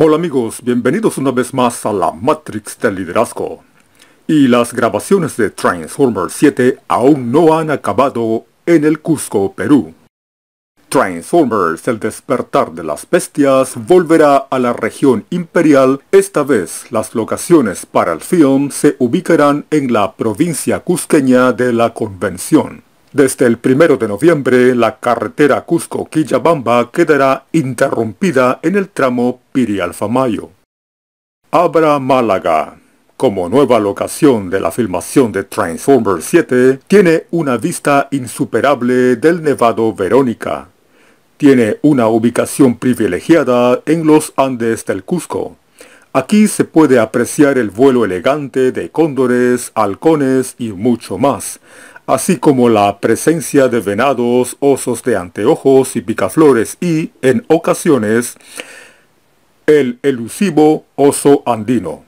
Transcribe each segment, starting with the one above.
Hola amigos, bienvenidos una vez más a la Matrix del Liderazgo. Y las grabaciones de Transformers 7 aún no han acabado en el Cusco, Perú. Transformers, el despertar de las bestias, volverá a la región imperial. Esta vez las locaciones para el film se ubicarán en la provincia cusqueña de la Convención. Desde el 1 de noviembre, la carretera Cusco-Quillabamba quedará interrumpida en el tramo Piri-Alfamayo. Abra Málaga, como nueva locación de la filmación de Transformers 7, tiene una vista insuperable del Nevado Verónica. Tiene una ubicación privilegiada en los Andes del Cusco Aquí se puede apreciar el vuelo elegante de cóndores, halcones y mucho más, así como la presencia de venados, osos de anteojos y picaflores y, en ocasiones, el elusivo oso andino.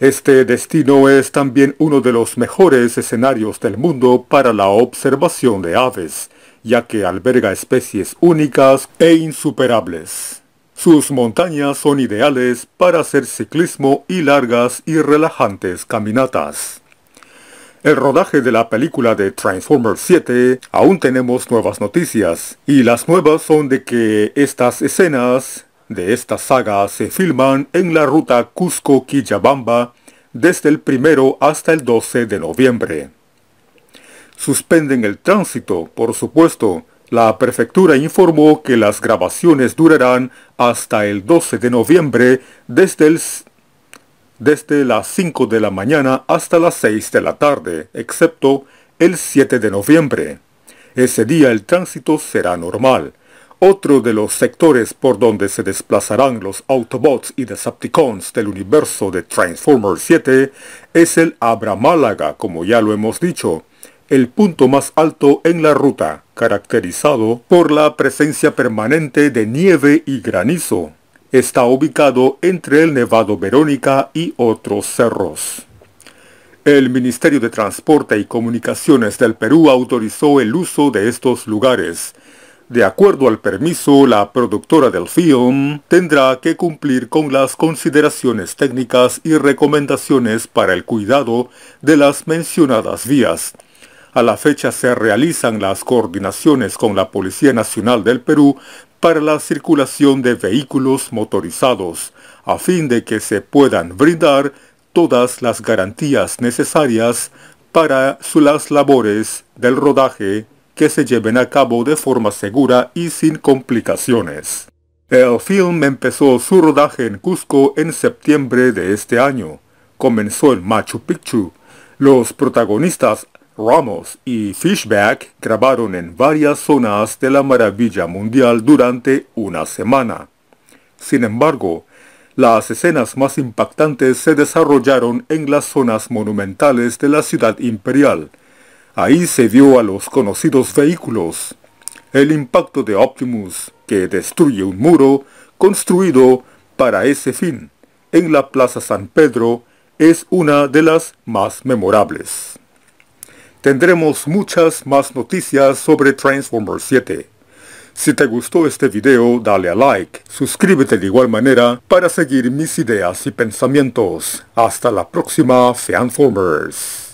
Este destino es también uno de los mejores escenarios del mundo para la observación de aves, ya que alberga especies únicas e insuperables. Sus montañas son ideales para hacer ciclismo y largas y relajantes caminatas. El rodaje de la película de Transformers 7 aún tenemos nuevas noticias, y las nuevas son de que estas escenas de esta saga se filman en la ruta Cusco-Quillabamba desde el primero hasta el 12 de noviembre. Suspenden el tránsito, por supuesto, la prefectura informó que las grabaciones durarán hasta el 12 de noviembre desde, las 5 de la mañana hasta las 6 de la tarde, excepto el 7 de noviembre. Ese día el tránsito será normal. Otro de los sectores por donde se desplazarán los Autobots y Decepticons del universo de Transformers 7 es el Málaga, como ya lo hemos dicho el punto más alto en la ruta, caracterizado por la presencia permanente de nieve y granizo. Está ubicado entre el Nevado Verónica y otros cerros. El Ministerio de Transporte y Comunicaciones del Perú autorizó el uso de estos lugares. De acuerdo al permiso, la productora del film tendrá que cumplir con las consideraciones técnicas y recomendaciones para el cuidado de las mencionadas vías, a la fecha se realizan las coordinaciones con la Policía Nacional del Perú para la circulación de vehículos motorizados, a fin de que se puedan brindar todas las garantías necesarias para las labores del rodaje que se lleven a cabo de forma segura y sin complicaciones. El film empezó su rodaje en Cusco en septiembre de este año. Comenzó en Machu Picchu. Los protagonistas Ramos y Fishback grabaron en varias zonas de la maravilla mundial durante una semana. Sin embargo, las escenas más impactantes se desarrollaron en las zonas monumentales de la ciudad imperial. Ahí se dio a los conocidos vehículos. El impacto de Optimus, que destruye un muro construido para ese fin, en la Plaza San Pedro, es una de las más memorables. Tendremos muchas más noticias sobre Transformers 7. Si te gustó este video dale a like, suscríbete de igual manera para seguir mis ideas y pensamientos. Hasta la próxima Fanformers.